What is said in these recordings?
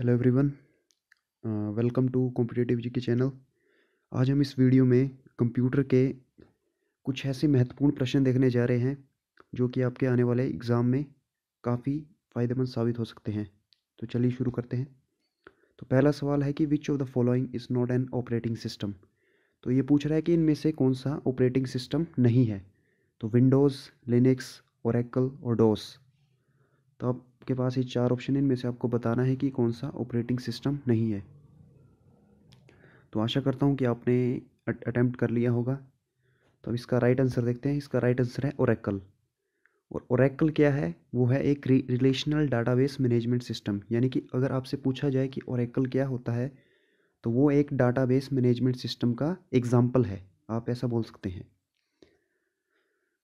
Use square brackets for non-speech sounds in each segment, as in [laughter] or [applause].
hello everyone welcome to competitive G K channel आज हम इस वीडियो में कंप्यूटर के कुछ ऐसे महत्वपूर्ण प्रश्न देखने जा रहे हैं जो कि आपके आने वाले एग्ज़ाम में काफ़ी फ़ायदेमंद साबित हो सकते हैं तो चलिए शुरू करते हैं तो पहला सवाल है कि which of the following is not an operating system तो ये पूछ रहा है कि इनमें से कौन सा ऑपरेटिंग सिस्टम नहीं है तो विंडोज़ लिनक्स ओरेकल और डोस तो अब आपके पास ये चार ऑप्शन इनमें से आपको बताना है कि कौन सा ऑपरेटिंग सिस्टम नहीं है तो आशा करता हूँ कि आपने अटैम्प्ट कर लिया होगा तो अब इसका राइट आंसर देखते हैं इसका राइट आंसर है ओरेकल और ओरेकल क्या है वो है एक रिलेशनल डाटाबेस मैनेजमेंट सिस्टम यानी कि अगर आपसे पूछा जाए कि ओरेकल क्या होता है तो वो एक डाटाबेस मैनेजमेंट सिस्टम का एग्ज़ाम्पल है आप ऐसा बोल सकते हैं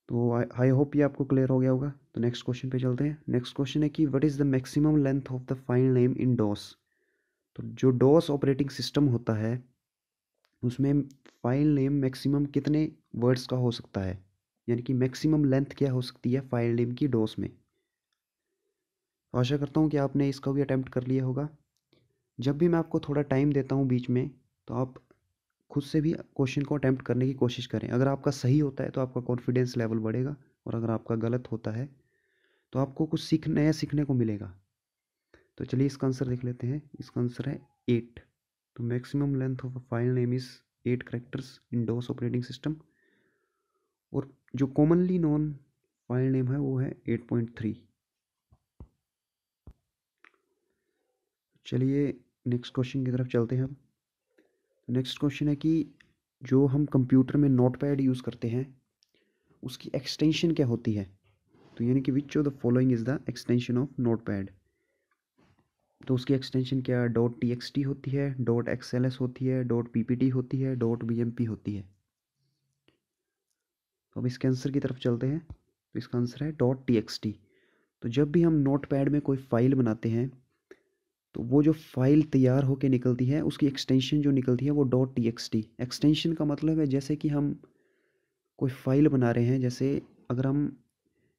तो आई होप ये आपको क्लियर हो गया होगा तो नेक्स्ट क्वेश्चन पे चलते हैं नेक्स्ट क्वेश्चन है कि what is the maximum length of the file name in DOS तो जो डॉस ऑपरेटिंग सिस्टम होता है उसमें फाइल नेम मैक्सिमम कितने वर्ड्स का हो सकता है यानी कि मैक्सिमम लेंथ क्या हो सकती है फाइल नेम की डॉस में तो आशा करता हूँ कि आपने इसका भी अटैम्प्ट कर लिया होगा जब भी मैं आपको थोड़ा टाइम देता हूँ बीच में तो आप खुद से भी क्वेश्चन को अटैम्प्ट करने की कोशिश करें अगर आपका सही होता है तो आपका कॉन्फिडेंस लेवल बढ़ेगा और अगर आपका गलत होता है तो आपको कुछ सीख नया सीखने को मिलेगा तो चलिए इसका आंसर देख लेते हैं इसका आंसर है एट तो maximum length of file name is eight characters in DOS operating system और जो कॉमनली नॉन फाइल नेम है वो है एट पॉइंट थ्री चलिए नेक्स्ट क्वेश्चन की तरफ चलते हैं हम नेक्स्ट क्वेश्चन है कि जो हम कंप्यूटर में नोट पैड यूज़ करते हैं उसकी एक्सटेंशन क्या होती है तो यानी कि which of the following is the extension of notepad तो उसकी एक्सटेंशन क्या डॉट टी एक्स टी होती है डॉट एक्स एल एस होती है डॉट पी पी टी होती है डॉट बी एम पी होती है तो अब इसके आंसर की तरफ चलते हैं तो इसका आंसर है डॉट टी एक्स टी तो जब भी हम नोट पैड में कोई फाइल बनाते हैं तो वो जो फाइल तैयार होकर निकलती है उसकी एक्सटेंशन जो निकलती है वो dot T X T extension का मतलब है जैसे कि हम कोई फाइल बना रहे हैं जैसे अगर हम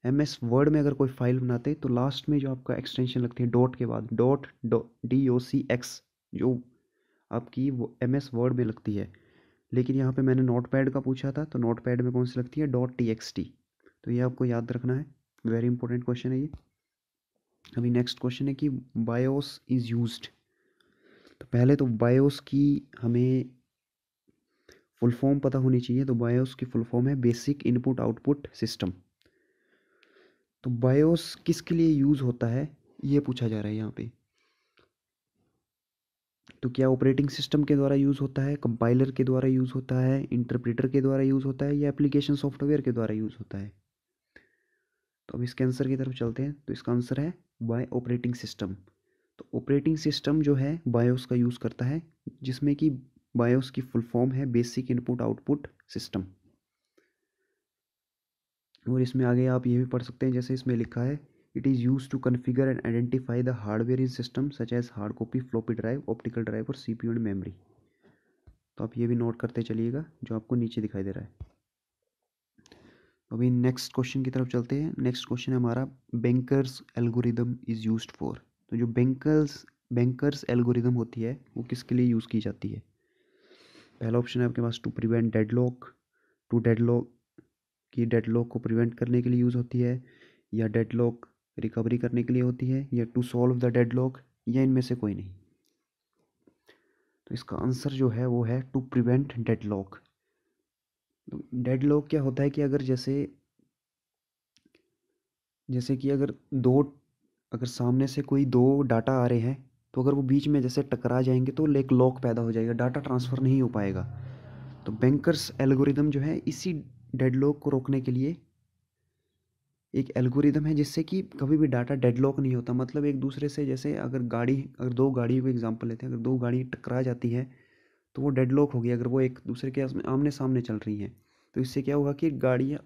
एम एस वर्ड में अगर कोई फाइल बनाते तो लास्ट में जो आपका एक्सटेंशन लगती है डॉट के बाद dot D O C X जो आपकी वो एम एस वर्ड में लगती है लेकिन यहाँ पे मैंने नोट पैड का पूछा था तो नोट पैड में कौन सी लगती है डॉट टी एक्स टी तो ये आपको याद रखना है वेरी इंपॉर्टेंट क्वेश्चन है ये अभी नेक्स्ट क्वेश्चन है कि बायोस इज़ यूज्ड तो पहले तो बायोस की हमें फुल फॉर्म पता होनी चाहिए तो बायोस की फुल फॉर्म है बेसिक इनपुट आउटपुट सिस्टम तो बायोस किसके लिए यूज़ होता है ये पूछा जा रहा है यहाँ पे तो क्या ऑपरेटिंग सिस्टम के द्वारा यूज़ होता है कंपाइलर के द्वारा यूज़ होता है इंटरप्रेटर के द्वारा यूज़ होता है या एप्लीकेशन सॉफ्टवेयर के द्वारा यूज़ होता है तो अब इसके आंसर की तरफ चलते हैं तो इसका आंसर है बाय ऑपरेटिंग सिस्टम तो ऑपरेटिंग सिस्टम जो है बायोस का यूज़ करता है जिसमें कि बायोस की फुल फॉर्म है बेसिक इनपुट आउटपुट सिस्टम और इसमें आगे आप ये भी पढ़ सकते हैं जैसे इसमें लिखा है it is use to configure and identify the hardware in system such as hard copy floppy drive optical drive और सी एंड मेमरी तो आप ये भी नोट करते चलिएगा जो आपको नीचे दिखाई दे रहा है अभी नेक्स्ट क्वेश्चन की तरफ चलते हैं नेक्स्ट क्वेश्चन है हमारा bankers algorithm is use for तो जो बैंकर्स बैंकर्स एल्गोरिदम होती है वो किसके लिए यूज़ की जाती है पहला ऑप्शन है आपके पास to prevent deadlock to deadlock की डेडलॉक को प्रिवेंट करने के लिए यूज़ होती है या डेडलॉक रिकवरी करने के लिए होती है या टू सॉल्व द डेडलॉक या इनमें से कोई नहीं तो इसका आंसर जो है वो है to prevent deadlock dead lock क्या होता है कि अगर जैसे जैसे कि अगर दो अगर सामने से कोई दो डाटा आ रहे हैं तो अगर वो बीच में जैसे टकरा जाएंगे तो एक लॉक पैदा हो जाएगा डाटा ट्रांसफ़र नहीं हो पाएगा तो बैंकर्स एल्गोरिदम जो है इसी डेड लॉक को रोकने के लिए एक एल्गोरिदम है जिससे कि कभी भी डाटा डेड लॉक नहीं होता मतलब एक दूसरे से जैसे अगर गाड़ी अगर दो गाड़ियों को एग्ज़ाम्पल लेते हैं अगर दो गाड़ी टकरा जाती है तो वो डेडलॉक होगी अगर वो एक दूसरे के आमने सामने चल रही हैं तो इससे क्या होगा कि गाड़ियाँ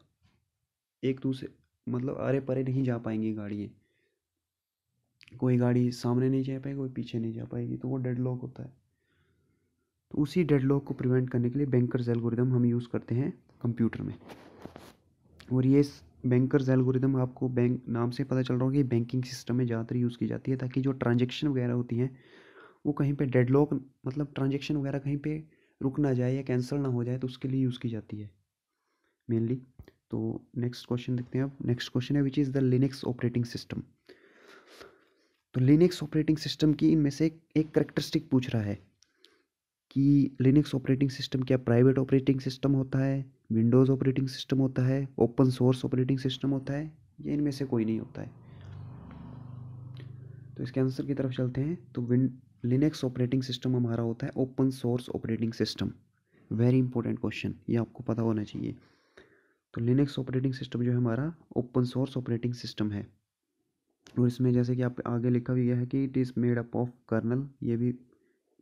एक दूसरे मतलब आरे परे नहीं जा पाएंगी गाड़ियाँ कोई गाड़ी सामने नहीं जा पाएगी कोई पीछे नहीं जा पाएगी तो वो डेड लॉक होता है तो उसी डेड लॉक को प्रिवेंट करने के लिए बैंकर्स एल्गोरिदम हम यूज़ करते हैं कंप्यूटर में और ये बैंकर्स एल्गोरिदम आपको बैंक नाम से पता चल रहा होगा कि बैंकिंग सिस्टम में ज़्यादातर यूज़ की जाती है ताकि जो ट्रांजेक्शन वगैरह होती हैं वो कहीं पे डेडलॉक मतलब ट्रांजेक्शन वगैरह कहीं पे रुक ना जाए या कैंसिल ना हो जाए तो उसके लिए यूज़ की जाती है मेनली तो नेक्स्ट क्वेश्चन देखते हैं अब नेक्स्ट क्वेश्चन है which is the Linux operating system तो लिनक्स ऑपरेटिंग सिस्टम की इनमें से एक करेक्टरिस्टिक पूछ रहा है कि लिनक्स ऑपरेटिंग सिस्टम क्या प्राइवेट ऑपरेटिंग सिस्टम होता है विंडोज़ ऑपरेटिंग सिस्टम होता है ओपन सोर्स ऑपरेटिंग सिस्टम होता है या इनमें से कोई नहीं होता है तो इसके आंसर की तरफ चलते हैं तो विंड लिनक्स ऑपरेटिंग सिस्टम हमारा होता है open source operating system very important question ये आपको पता होना चाहिए तो लिनक्स ऑपरेटिंग सिस्टम जो है हमारा ओपन सोर्स ऑपरेटिंग सिस्टम है और इसमें जैसे कि आप आगे लिखा भी गया है कि it is made up of kernel ये भी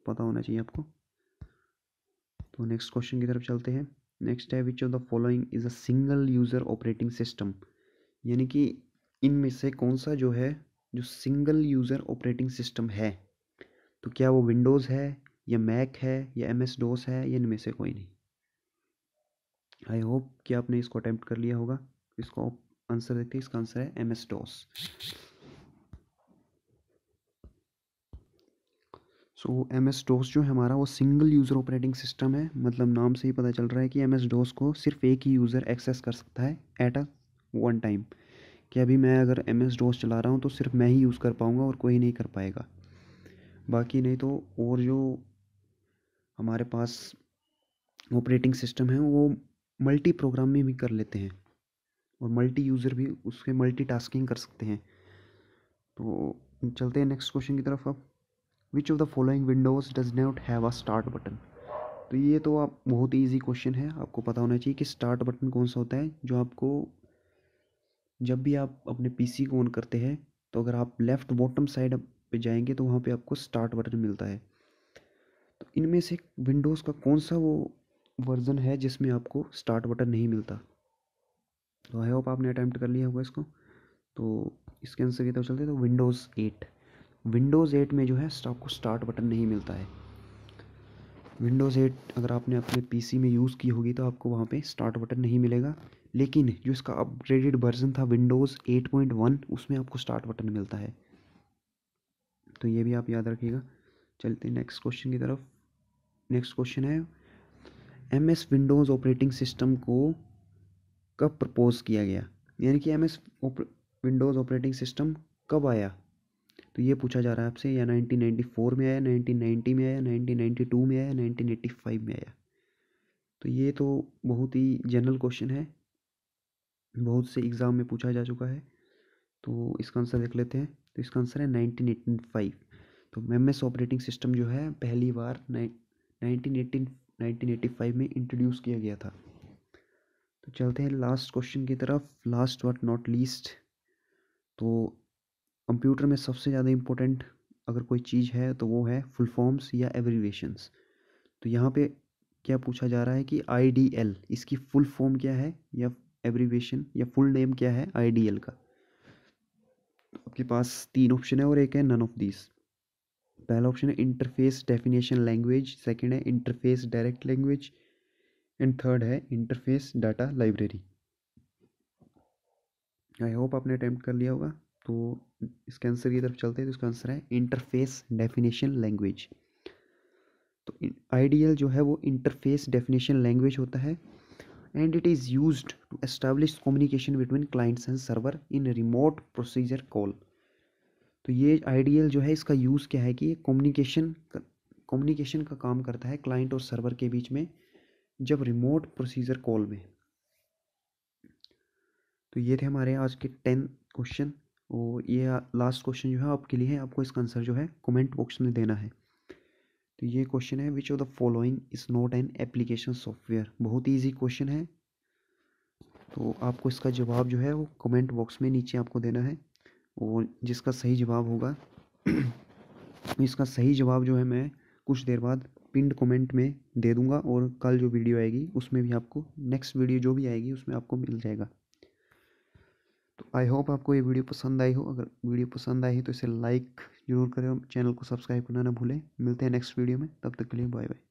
पता होना चाहिए आपको तो नेक्स्ट क्वेश्चन की तरफ चलते हैं नेक्स्ट है which of the following is a single user operating system यानी कि इनमें से कौन सा जो है जो सिंगल यूज़र ऑपरेटिंग सिस्टम है तो क्या वो विंडोज़ है या मैक है या एम एस डोस है या इनमें से कोई नहीं आई होप कि आपने इसको अटैम्प्ट कर लिया होगा इसको आंसर देखते हैं इसका आंसर है M S DOS so M S DOS जो है हमारा वो सिंगल यूज़र ऑपरेटिंग सिस्टम है मतलब नाम से ही पता चल रहा है कि एम एस डोस को सिर्फ एक ही यूज़र एक्सेस कर सकता है एट अ वन टाइम कि अभी मैं अगर एम एस डोस चला रहा हूँ तो सिर्फ मैं ही यूज़ कर पाऊँगा और कोई नहीं कर पाएगा बाकी नहीं तो और जो हमारे पास ऑपरेटिंग सिस्टम है वो मल्टी प्रोग्राम में भी कर लेते हैं और मल्टी यूज़र भी उसके मल्टी टास्किंग कर सकते हैं तो चलते हैं नेक्स्ट क्वेश्चन की तरफ अब which of the following Windows does not have a start button तो ये तो आप बहुत ही ईजी क्वेश्चन है आपको पता होना चाहिए कि स्टार्ट बटन कौन सा होता है जो आपको जब भी आप अपने पीसी को ऑन करते हैं तो अगर आप लेफ़्ट बॉटम साइड पे जाएंगे तो वहाँ पे आपको स्टार्ट बटन मिलता है तो इनमें से विंडोज़ का कौन सा वो वर्ज़न है जिसमें आपको स्टार्ट बटन नहीं मिलता तो आई होप आपने अटैम्प्ट कर लिया होगा इसको तो इसके आंसर की तरफ चलते तो विंडोज़ एट विंडोज़ एट में जो है आपको स्टार्ट बटन नहीं मिलता है विंडोज़ एट अगर आपने अपने पीसी में यूज़ की होगी तो आपको वहाँ पे स्टार्ट बटन नहीं मिलेगा लेकिन जो इसका अपग्रेडेड वर्जन था विंडोज़ एट पॉइंट वन उसमें आपको स्टार्ट बटन मिलता है तो ये भी आप याद रखिएगा चलते हैं नेक्स्ट क्वेश्चन की तरफ नेक्स्ट क्वेश्चन है M S Windows operating system को कब प्रपोज़ किया गया यानी कि M S Windows operating system कब आया तो ये पूछा जा रहा है आपसे या 1994 में आया 1990 में आया 1992 में आया 1985 में आया तो ये तो बहुत ही जनरल क्वेश्चन है बहुत से एग्ज़ाम में पूछा जा चुका है तो इसका आंसर देख लेते हैं तो इसका आंसर है नाइनटीन एटीन फाइव तो एम एस ऑपरेटिंग सिस्टम जो है पहली बार nineteen eighteen nineteen eighty five में इंट्रोड्यूस किया गया था तो चलते हैं लास्ट क्वेश्चन की तरफ लास्ट बट नॉट लीस्ट तो कंप्यूटर में सबसे ज़्यादा इम्पोर्टेंट अगर कोई चीज़ है तो वो है फुल फॉर्म्स या एवरीवेशंस तो यहाँ पे क्या पूछा जा रहा है कि आई डी एल इसकी फुल फॉर्म क्या है या एवरीवेशन या फुल नेम क्या है आई डी एल का आपके पास तीन ऑप्शन है और एक है नन ऑफ दिस पहला ऑप्शन है इंटरफेस डेफिनेशन लैंग्वेज सेकंड है interface direct language and third है interface data library I hope आपने अटैम्प्ट कर लिया होगा तो इसके आंसर की तरफ चलते हैं तो इसका आंसर है इंटरफेस डेफिनेशन लैंग्वेज तो आइडियल जो है वो इंटरफेस डेफिनेशन लैंग्वेज होता है and it is used to establish communication between clients and server in remote procedure call तो ये आइडियल जो है इसका यूज़ क्या है कि ये कम्युनिकेशन कम्युनिकेशन का काम करता है क्लाइंट और सर्वर के बीच में जब रिमोट प्रोसीजर कॉल में तो ये थे हमारे आज के टेन क्वेश्चन और ये लास्ट क्वेश्चन जो है आपके लिए है आपको इसका आंसर जो है कमेंट बॉक्स में देना है तो ये क्वेश्चन है which of the following is not an application software बहुत ही ईजी क्वेश्चन है तो आपको इसका जवाब जो है वो कमेंट बॉक्स में नीचे आपको देना है और जिसका सही जवाब होगा [clears throat] इसका सही जवाब जो है मैं कुछ देर बाद पिंड कमेंट में दे दूंगा और कल जो वीडियो आएगी उसमें भी आपको नेक्स्ट वीडियो जो भी आएगी उसमें आपको मिल जाएगा आई होप आपको ये वीडियो पसंद आई हो अगर वीडियो पसंद आई तो इसे लाइक जरूर करें और चैनल को सब्सक्राइब करना ना भूलें मिलते हैं नेक्स्ट वीडियो में तब तक के लिए बाय बाय